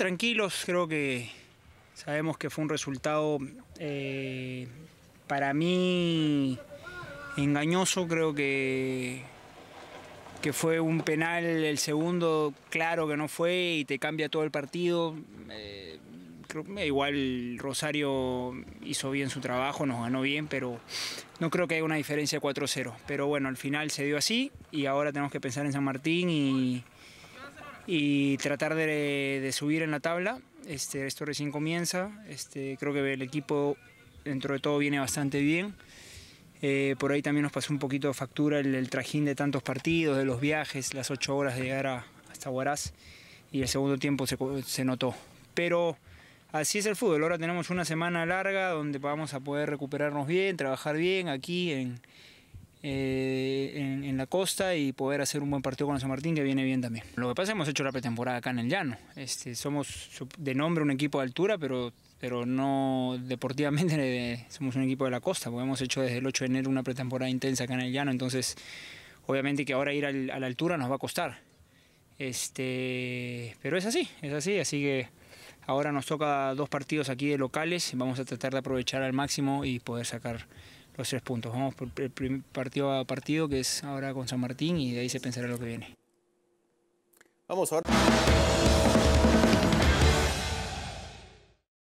Tranquilos, creo que sabemos que fue un resultado eh, para mí engañoso, creo que, que fue un penal el segundo, claro que no fue y te cambia todo el partido. Eh, eh, igual Rosario hizo bien su trabajo, nos ganó bien, pero no creo que haya una diferencia de 4-0. Pero bueno, al final se dio así y ahora tenemos que pensar en San Martín y y tratar de, subir en la tabla. Este, esto recién comienza, este, creo que el equipo dentro de todo viene bastante bien. Eh, por ahí también nos pasó un poquito de factura el, trajín de tantos partidos, de los viajes, las ocho horas de llegar hasta Huaraz y el segundo tiempo se, se, notó. Pero así es el fútbol, ahora tenemos una semana larga donde vamos a poder recuperarnos bien, trabajar bien aquí en, eh, en, la costa y poder hacer un buen partido con San Martín que viene bien también. Lo que pasa es que hemos hecho la pretemporada acá en el llano. Este, somos de nombre un equipo de altura, pero, pero no deportivamente somos un equipo de la costa, porque hemos hecho desde el 8 de enero una pretemporada intensa acá en el llano, entonces obviamente que ahora ir a la altura nos va a costar. Este, pero es así, es así, así que ahora nos toca dos partidos aquí de locales, vamos a tratar de aprovechar al máximo y poder sacar los tres puntos. Vamos por el partido a partido, que es ahora con San Martín, y de ahí se pensará lo que viene. Vamos ahora.